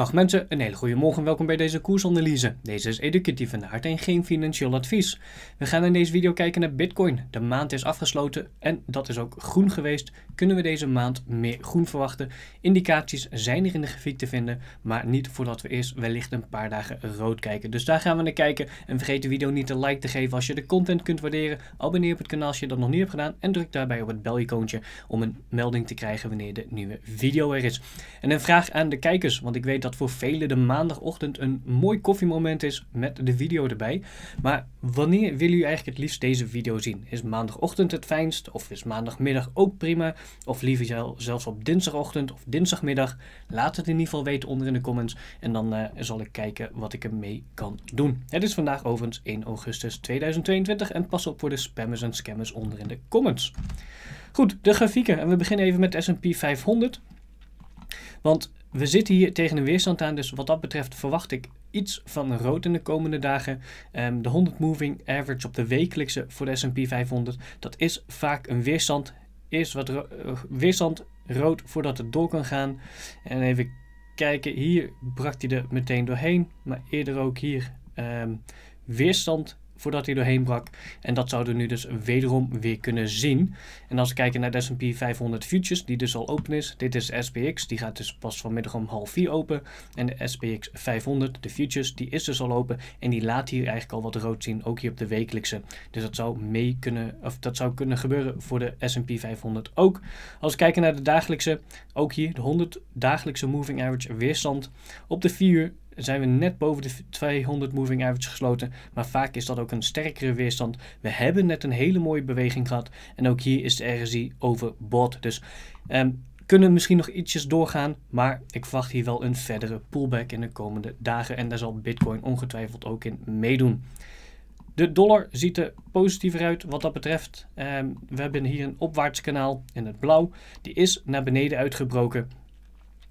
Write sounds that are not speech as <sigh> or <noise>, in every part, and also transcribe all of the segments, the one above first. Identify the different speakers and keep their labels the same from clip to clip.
Speaker 1: Dag mensen, een hele goede morgen. Welkom bij deze koersanalyse. Deze is educatief van aard en geen financieel advies. We gaan in deze video kijken naar Bitcoin. De maand is afgesloten en dat is ook groen geweest. Kunnen we deze maand meer groen verwachten? Indicaties zijn er in de grafiek te vinden, maar niet voordat we eerst wellicht een paar dagen rood kijken. Dus daar gaan we naar kijken. En vergeet de video niet een like te geven als je de content kunt waarderen. Abonneer op het kanaal als je dat nog niet hebt gedaan en druk daarbij op het belicoontje om een melding te krijgen wanneer de nieuwe video er is. En een vraag aan de kijkers, want ik weet dat dat voor velen de maandagochtend een mooi koffiemoment is met de video erbij. Maar wanneer willen jullie eigenlijk het liefst deze video zien? Is maandagochtend het fijnst of is maandagmiddag ook prima? Of liever zelfs op dinsdagochtend of dinsdagmiddag? Laat het in ieder geval weten onder in de comments en dan eh, zal ik kijken wat ik ermee kan doen. Het is vandaag overigens 1 augustus 2022 en pas op voor de spammers en scammers onder in de comments. Goed, de grafieken. En we beginnen even met de S&P 500. Want we zitten hier tegen een weerstand aan, dus wat dat betreft verwacht ik iets van rood in de komende dagen. Ehm, de 100 Moving Average op de wekelijkse voor de SP 500, dat is vaak een weerstand. Eerst wat eh, weerstand rood voordat het door kan gaan. En even kijken, hier bracht hij er meteen doorheen, maar eerder ook hier ehm, weerstand voordat hij doorheen brak. En dat zouden we nu dus wederom weer kunnen zien. En als we kijken naar de S&P 500 futures, die dus al open is. Dit is SPX, die gaat dus pas vanmiddag om half vier open. En de SPX 500, de futures, die is dus al open. En die laat hier eigenlijk al wat rood zien, ook hier op de wekelijkse. Dus dat zou mee kunnen, of dat zou kunnen gebeuren voor de S&P 500 ook. Als we kijken naar de dagelijkse, ook hier de 100 dagelijkse moving average weerstand. Op de 4 zijn we net boven de 200 moving average gesloten. Maar vaak is dat ook een sterkere weerstand. We hebben net een hele mooie beweging gehad. En ook hier is de RSI overbought. Dus um, kunnen misschien nog ietsjes doorgaan. Maar ik verwacht hier wel een verdere pullback in de komende dagen. En daar zal Bitcoin ongetwijfeld ook in meedoen. De dollar ziet er positiever uit wat dat betreft. Ehm, we hebben hier een kanaal in het blauw. Die is naar beneden uitgebroken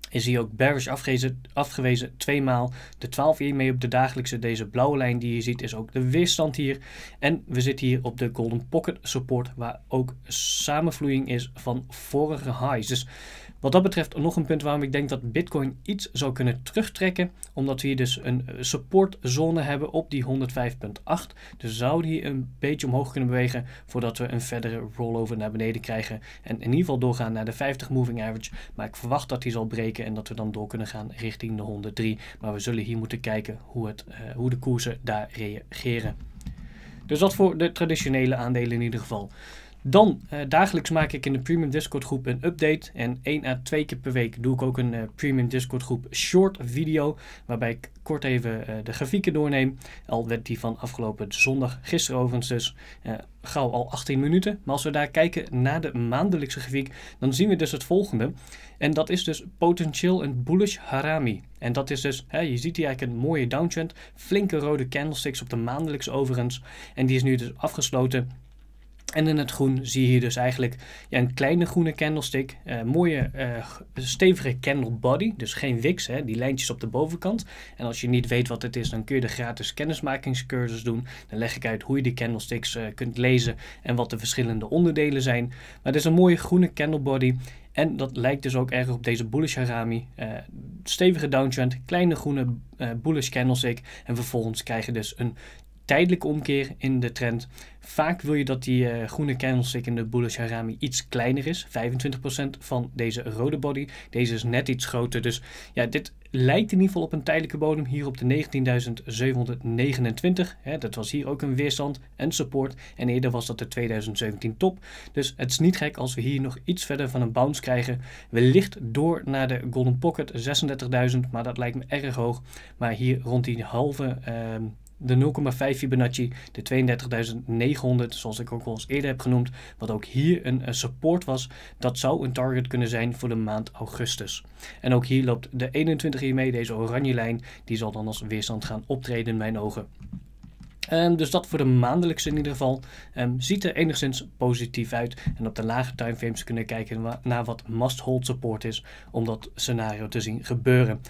Speaker 1: is hij ook bearish afgewezen, afgewezen maal. De 12 hiermee op de dagelijkse. Deze blauwe lijn die je ziet is ook de weerstand hier. En we zitten hier op de Golden Pocket Support waar ook samenvloeiing is van vorige highs. Dus wat dat betreft nog een punt waarom ik denk dat Bitcoin iets zou kunnen terugtrekken. Omdat we hier dus een eh, supportzone hebben op die 105.8. Dus zou die een beetje omhoog kunnen bewegen voordat we een verdere rollover naar beneden krijgen. En in ieder geval doorgaan naar de 50 moving average. Maar ik verwacht dat die zal breken en dat we dan door kunnen gaan richting de 103. Maar we zullen hier moeten kijken hoe, het, eh, hoe de koersen daar reageren. Dus dat voor de traditionele aandelen in ieder geval. Dan, eh, dagelijks maak ik in de Premium Discord groep een update. En één à twee keer per week doe ik ook een eh, Premium Discord groep short video. Waarbij ik kort even eh, de grafieken doorneem. Al werd die van afgelopen zondag, gisteren overigens dus, gauw al 18 minuten. Maar als we daar kijken naar de maandelijkse grafiek, dan zien we dus het volgende. En dat is dus potentieel een bullish harami. En dat is dus, je ziet hier eigenlijk een mooie downtrend. Flinke rode candlesticks op de maandelijks overigens. En die is nu dus afgesloten en in het groen zie je hier dus eigenlijk een kleine groene candlestick. Eh, mooie eh, stevige candle body, dus geen wicks, hè, die lijntjes op de bovenkant. En als je niet weet wat het is, dan kun je de gratis kennismakingscursus doen. Dan leg ik uit hoe je die candlesticks eh, kunt lezen en wat de verschillende onderdelen zijn. Maar het is een mooie groene candle body. En dat lijkt dus ook erg op deze bullish harami. stevige downtrend, kleine groene bullish candlestick. En vervolgens krijg je dus een tijdelijke omkeer in de trend. Vaak wil je dat die uh, groene candlestick in de bullish harami iets kleiner is. 25% van deze rode body. Deze is net iets groter. Dus ja, dit lijkt in ieder geval op een tijdelijke bodem. Hier op de 19.729. Hè, dat was hier ook een weerstand en support. En eerder was dat de 2017 top. Dus het is niet gek als we hier nog iets verder van een bounce krijgen. Wellicht door naar de Golden Pocket 36.000. Maar dat lijkt me erg hoog. Maar hier rond die halve... Ehm, de 0,5 Fibonacci, de 32.900, zoals ik ook al eens eerder heb genoemd, wat ook hier een, support was, dat zou een target kunnen zijn voor de maand augustus. En ook hier loopt de 21 hier mee, deze oranje lijn, die zal dan als weerstand gaan optreden in mijn ogen. Ehm, dus dat voor de maandelijkse in ieder geval. Ehm, ziet er enigszins positief uit. En op de lage timeframes kunnen kijken naar wat must-hold support is om dat scenario te zien gebeuren.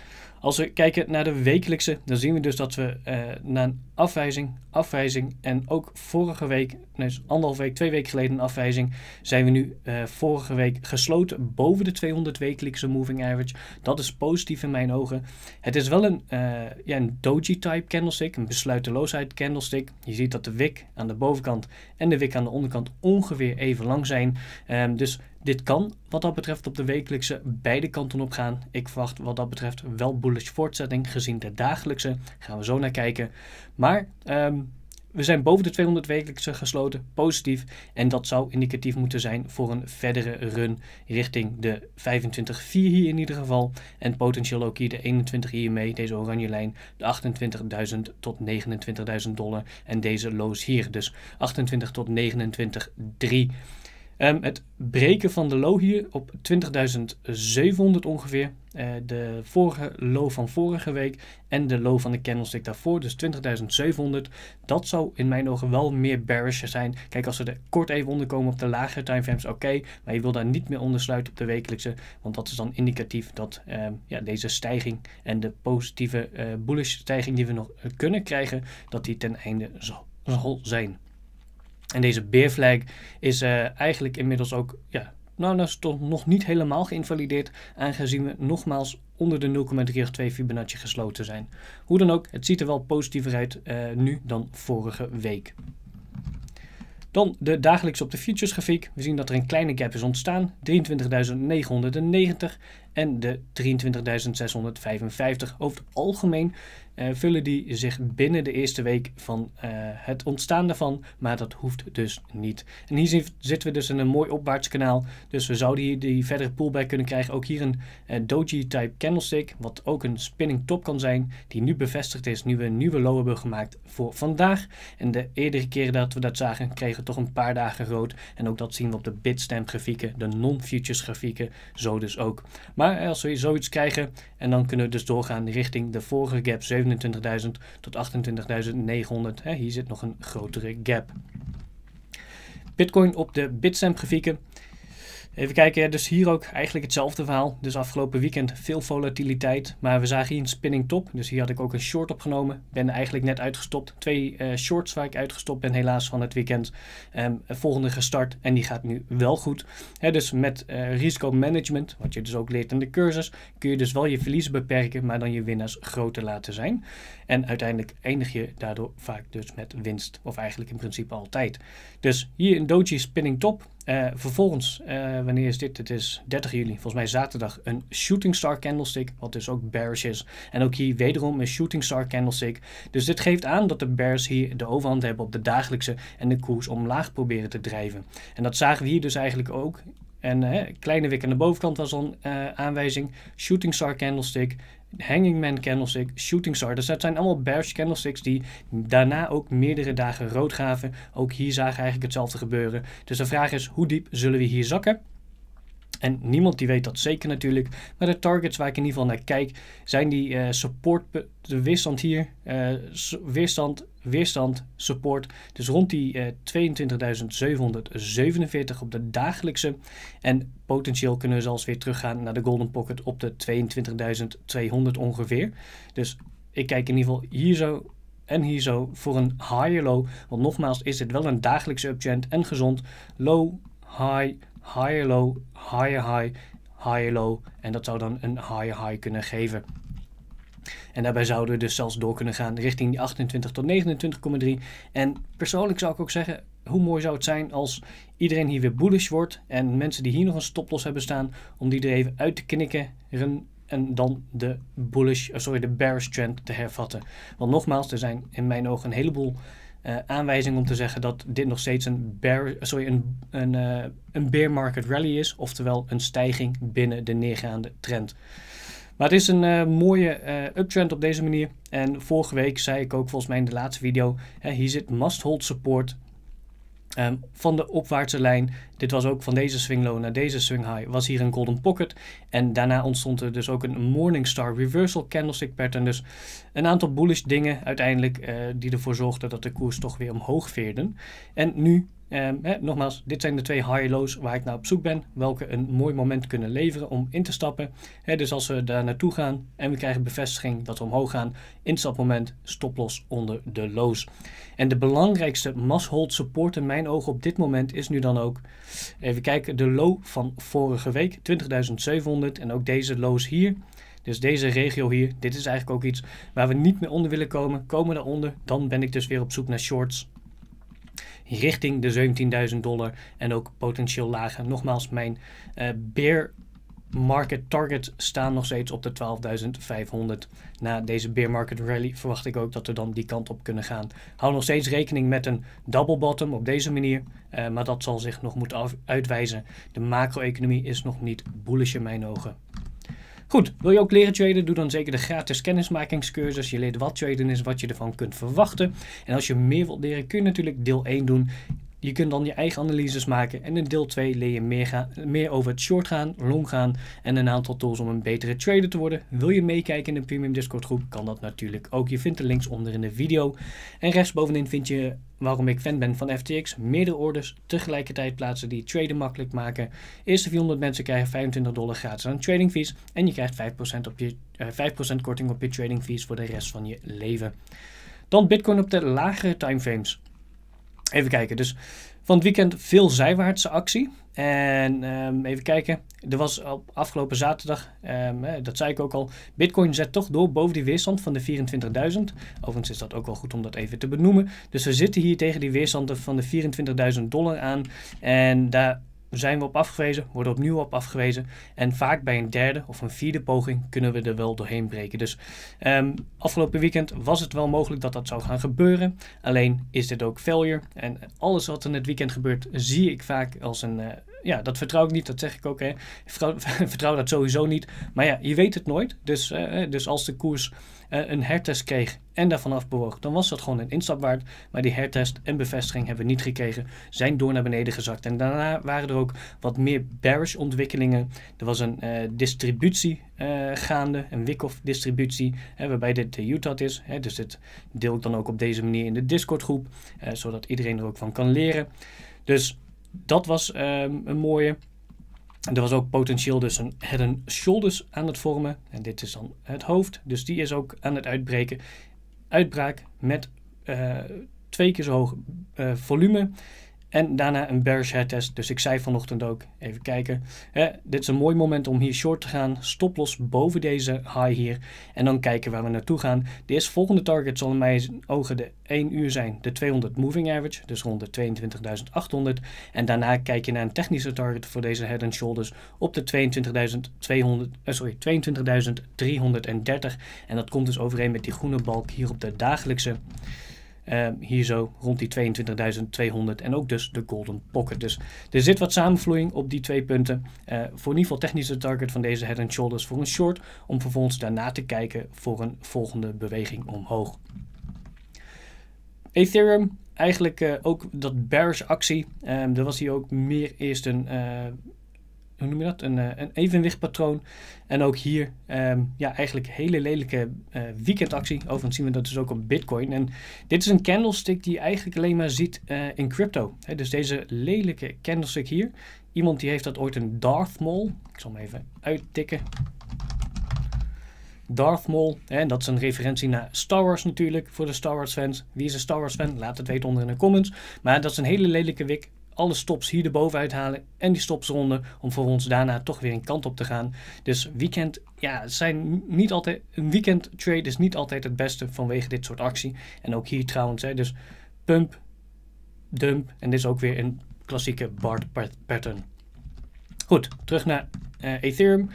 Speaker 1: Als we kijken naar de wekelijkse, dan zien we dus dat we uh, na afwijzing, afwijzing en ook vorige week, dus anderhalf week, twee weken geleden een afwijzing, zijn we nu eh, vorige week gesloten boven de 200 wekelijkse moving average. Dat is positief in mijn ogen. Het is wel een, uh, ja, een doji type candlestick, een besluiteloosheid candlestick. Je ziet dat de wick aan de bovenkant en de wick aan de onderkant ongeveer even lang zijn. Ehm, dus dit kan wat dat betreft op de wekelijkse beide kanten op gaan. Ik verwacht wat dat betreft wel bullish voortzetting gezien de dagelijkse. Gaan we zo naar kijken. Maar maar ehm, we zijn boven de 200 wekelijkse gesloten, positief. En dat zou indicatief moeten zijn voor een verdere run richting de 25,4 hier in ieder geval. En potentieel ook hier de 21 hiermee, deze oranje lijn, de 28.000 tot 29.000 dollar. En deze loos hier, dus 28 tot 29,3. Ehm, het breken van de low hier op 20.700 ongeveer. Eh, de vorige low van vorige week en de low van de candlestick daarvoor, dus 20.700. Dat zou in mijn ogen wel meer bearish zijn. Kijk, als we er kort even onder komen op de lagere timeframes, oké. maar je wil daar niet meer ondersluiten op de wekelijkse. Want dat is dan indicatief dat ehm, ja, deze stijging en de positieve eh, bullish stijging die we nog eh, kunnen krijgen, dat die ten einde zal zijn. En deze beer flag is eh, eigenlijk inmiddels ook, ja, nou, nog niet helemaal geïnvalideerd, aangezien we nogmaals onder de 0,32 Fibonacci gesloten zijn. Hoe dan ook, het ziet er wel positiever uit eh, nu dan vorige week. Dan de dagelijks op de futures grafiek. We zien dat er een kleine gap is ontstaan, 23.990 en de 23.655. Over het algemeen eh, vullen die zich binnen de eerste week van eh, het ontstaan daarvan, maar dat hoeft dus niet. En hier zitten we dus in een mooi kanaal, dus we zouden hier die verdere pullback kunnen krijgen. Ook hier een uh, eh, doji-type candlestick, wat ook een spinning top kan zijn, die nu bevestigd is, nu we een nieuwe low hebben gemaakt voor vandaag. En de eerdere keren dat we dat zagen, kregen we toch een paar dagen rood. En ook dat zien we op de bitstamp grafieken, de non-futures grafieken, zo dus ook. Maar als we zoiets krijgen, en dan kunnen we dus doorgaan richting de vorige gap 27.000 tot 28.900. Hier zit nog een grotere gap. Bitcoin op de Bitstamp grafieken. Even kijken, dus hier ook eigenlijk hetzelfde verhaal. Dus afgelopen weekend veel volatiliteit, maar we zagen hier een spinning top. Dus hier had ik ook een short opgenomen. Ben eigenlijk net uitgestopt. Twee eh, shorts waar ik uitgestopt ben helaas van het weekend. Um, volgende gestart en die gaat nu wel goed. dus met uh, eh, risicomanagement, wat je dus ook leert in de cursus, kun je dus wel je verliezen beperken, maar dan je winnaars groter laten zijn. En uiteindelijk eindig je daardoor vaak dus met winst, of eigenlijk in principe altijd. Dus hier een doji spinning top. Uh, vervolgens, eh, wanneer is dit? Het is 30 juli, volgens mij zaterdag, een Shooting Star Candlestick, wat dus ook bearish is. En ook hier wederom een Shooting Star Candlestick. Dus dit geeft aan dat de bears hier de overhand hebben op de dagelijkse en de koers omlaag proberen te drijven. En dat zagen we hier dus eigenlijk ook. En uh, kleine wik aan de bovenkant was dan eh, aanwijzing. Shooting Star Candlestick. Hanging Man Candlestick, Shooting Star. Dus dat zijn allemaal bearish candlesticks die daarna ook meerdere dagen rood gaven. Ook hier zagen eigenlijk hetzelfde gebeuren. Dus de vraag is, hoe diep zullen we hier zakken? En niemand die weet dat zeker natuurlijk. Maar de targets waar ik in ieder geval naar kijk, zijn die eh, support, de weerstand hier, eh, weerstand, weerstand, support. Dus rond die 22.747 eh, op de dagelijkse. En potentieel kunnen we zelfs weer teruggaan naar de golden pocket op de 22.200 ongeveer. Dus ik kijk in ieder geval hier zo en hier zo voor een higher low. Want nogmaals is dit wel een dagelijkse uptrend en gezond. Low, high, higher low, higher high, higher low. En dat zou dan een higher high kunnen geven. En daarbij zouden we dus zelfs door kunnen gaan richting die 28 tot 29,3. En persoonlijk zou ik ook zeggen, hoe mooi zou het zijn als iedereen hier weer bullish wordt en mensen die hier nog een stoploss hebben staan, om die er even uit te knikken en dan de bullish, eh, sorry, de bearish trend te hervatten. Want nogmaals, er zijn in mijn ogen een heleboel eh, aanwijzing om te zeggen dat dit nog steeds een bear, sorry, een, een, eh, een bear market rally is, oftewel een stijging binnen de neergaande trend. Maar het is een eh, mooie uptrend op deze manier. En vorige week zei ik ook volgens mij in de laatste video, hè, hier zit must hold support Ehm, van de opwaartse lijn, dit was ook van deze swing low naar deze swing high, was hier een golden pocket. En daarna ontstond er dus ook een morning star reversal candlestick pattern. Dus een aantal bullish dingen uiteindelijk eh, die ervoor zorgden dat de koers toch weer omhoog veerden. En nu Ehm, nogmaals, dit zijn de twee high-lows waar ik naar op zoek ben. Welke een mooi moment kunnen leveren om in te stappen. dus als we daar naartoe gaan en we krijgen bevestiging dat we omhoog gaan. Instapmoment, stoploss onder de lows. En de belangrijkste must-hold support in mijn ogen op dit moment is nu dan ook... Even kijken, de low van vorige week, 20.700. En ook deze lows hier. Dus deze regio hier, dit is eigenlijk ook iets waar we niet meer onder willen komen. Komen daaronder, dan ben ik dus weer op zoek naar shorts richting de 17.000 dollar en ook potentieel lager. Nogmaals, mijn uh, bear market target staan nog steeds op de 12.500. Na deze bear market rally verwacht ik ook dat we dan die kant op kunnen gaan. Hou nog steeds rekening met een double bottom op deze manier, eh, maar dat zal zich nog moeten uitwijzen. De macro-economie is nog niet bullish in mijn ogen. Goed, wil je ook leren traden? Doe dan zeker de gratis kennismakingscursus. Je leert wat traden is, wat je ervan kunt verwachten. En als je meer wilt leren, kun je natuurlijk deel 1 doen. Je kunt dan je eigen analyses maken en in deel 2 leer je meer, gaan, meer over het short gaan, long gaan en een aantal tools om een betere trader te worden. Wil je meekijken in de premium Discord groep, kan dat natuurlijk ook. Je vindt de links onder in de video. En rechtsbovenin vind je waarom ik fan ben van FTX. Meerdere orders tegelijkertijd plaatsen die traden makkelijk maken. Eerste 400 mensen krijgen 25 dollar gratis aan trading fees en je krijgt 5%, op je, 5 eh, korting op je trading fees voor de rest van je leven. Dan Bitcoin op de lagere timeframes. Even kijken, dus van het weekend veel zijwaartse actie. En ehm, even kijken, er was op afgelopen zaterdag, ehm, dat zei ik ook al, Bitcoin zet toch door boven die weerstand van de 24.000. Overigens is dat ook wel goed om dat even te benoemen. Dus we zitten hier tegen die weerstand van de 24.000 dollar aan. En daar zijn we op afgewezen, worden opnieuw op afgewezen. En vaak bij een derde of een vierde poging kunnen we er wel doorheen breken. Dus ehm, afgelopen weekend was het wel mogelijk dat dat zou gaan gebeuren. Alleen is dit ook failure. En alles wat in het weekend gebeurt, zie ik vaak als een. Eh, ja, dat vertrouw ik niet, dat zeg ik ook. Hè. Vertrouw, <laughs> dat sowieso niet. Maar ja, je weet het nooit. Dus, eh, eh, dus als de koers eh, een hertest kreeg en daarvan afbewoog, dan was dat gewoon een instap waard. Maar die hertest en bevestiging hebben we niet gekregen, zijn door naar beneden gezakt. En daarna waren er ook wat meer bearish ontwikkelingen. Er was een eh, distributie eh, gaande, een Wickoff distributie, waarbij dit de Utah is. dus dit deel ik dan ook op deze manier in de Discord groep, zodat iedereen er ook van kan leren. Dus dat was ehm, een mooie. Er was ook potentieel dus een head and shoulders aan het vormen. En dit is dan het hoofd. Dus die is ook aan het uitbreken. Uitbraak met eh, twee keer zo hoog eh, volume. En daarna een bearish head test. Dus ik zei vanochtend ook, even kijken. Hè, dit is een mooi moment om hier short te gaan. los boven deze high hier. En dan kijken waar we naartoe gaan. De eerste volgende target zal in mijn ogen de 1 uur zijn. De 200 moving average. Dus rond de 22.800. En daarna kijk je naar een technische target voor deze head and shoulders. Op de 22.200, eh, sorry, 22.330. En dat komt dus overeen met die groene balk hier op de dagelijkse. Ehm, hier zo rond die 22.200 en ook dus de golden pocket. Dus er zit wat samenvloeiing op die twee punten. Eh, voor in ieder geval technische target van deze head and shoulders voor een short. Om vervolgens daarna te kijken voor een volgende beweging omhoog. Ethereum eigenlijk eh, ook dat bearish actie. Um, er was hier ook meer eerst een eh, hoe noem je dat? Een, eh, een evenwichtpatroon. En ook hier ehm, ja, eigenlijk hele lelijke eh, weekendactie. Overigens zien we dat dus ook op Bitcoin. En dit is een candlestick die je eigenlijk alleen maar ziet eh, in crypto. dus deze lelijke candlestick hier. Iemand die heeft dat ooit een Darth Maul. Ik zal hem even uittikken. Darth Maul. En dat is een referentie naar Star Wars natuurlijk, voor de Star Wars fans. Wie is een Star Wars fan? Laat het weten onder in de comments. Maar dat is een hele lelijke wik alle stops hier erboven uithalen en die stops om voor ons daarna toch weer een kant op te gaan. Dus weekend, ja, zijn niet altijd, een weekend trade is niet altijd het beste vanwege dit soort actie. En ook hier trouwens, hè, dus pump, dump en dit is ook weer een klassieke BART pattern. Goed, terug naar eh, Ethereum.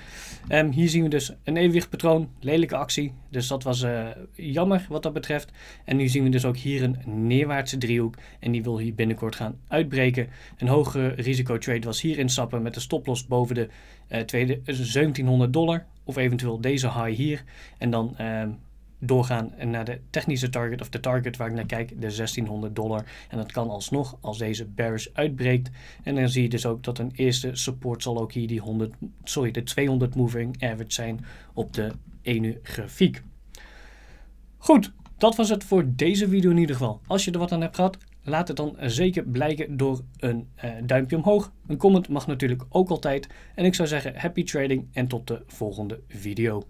Speaker 1: hier zien we dus een evenwichtpatroon, lelijke actie. Dus dat was eh, jammer wat dat betreft. En nu zien we dus ook hier een neerwaartse driehoek. En die wil hier binnenkort gaan uitbreken. Een hogere trade was hier instappen met de stoploss boven de eh, tweede, 1700 dollar. Of eventueel deze high hier. En dan doorgaan naar de technische target of de target waar ik naar kijk, de 1600 dollar. En dat kan alsnog als deze bearish uitbreekt. En dan zie je dus ook dat een eerste support zal ook hier die 100, sorry, de 200 moving average zijn op de ene grafiek. Goed, dat was het voor deze video in ieder geval. Als je er wat aan hebt gehad, laat het dan zeker blijken door een eh, duimpje omhoog. Een comment mag natuurlijk ook altijd. En ik zou zeggen happy trading en tot de volgende video.